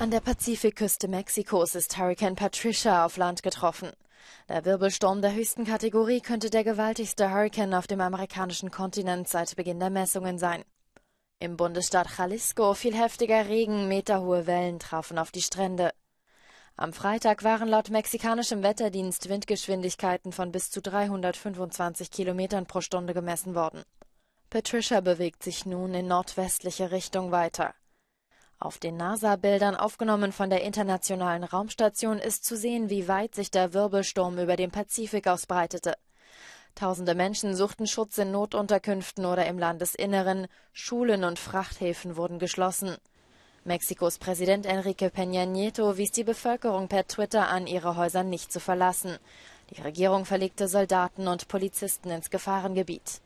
An der Pazifikküste Mexikos ist Hurrikan Patricia auf Land getroffen. Der Wirbelsturm der höchsten Kategorie könnte der gewaltigste Hurrikan auf dem amerikanischen Kontinent seit Beginn der Messungen sein. Im Bundesstaat Jalisco fiel heftiger Regen, meterhohe Wellen trafen auf die Strände. Am Freitag waren laut mexikanischem Wetterdienst Windgeschwindigkeiten von bis zu 325 Kilometern pro Stunde gemessen worden. Patricia bewegt sich nun in nordwestliche Richtung weiter. Auf den NASA-Bildern, aufgenommen von der Internationalen Raumstation, ist zu sehen, wie weit sich der Wirbelsturm über den Pazifik ausbreitete. Tausende Menschen suchten Schutz in Notunterkünften oder im Landesinneren, Schulen und Frachthäfen wurden geschlossen. Mexikos Präsident Enrique Peña Nieto wies die Bevölkerung per Twitter an, ihre Häuser nicht zu verlassen. Die Regierung verlegte Soldaten und Polizisten ins Gefahrengebiet.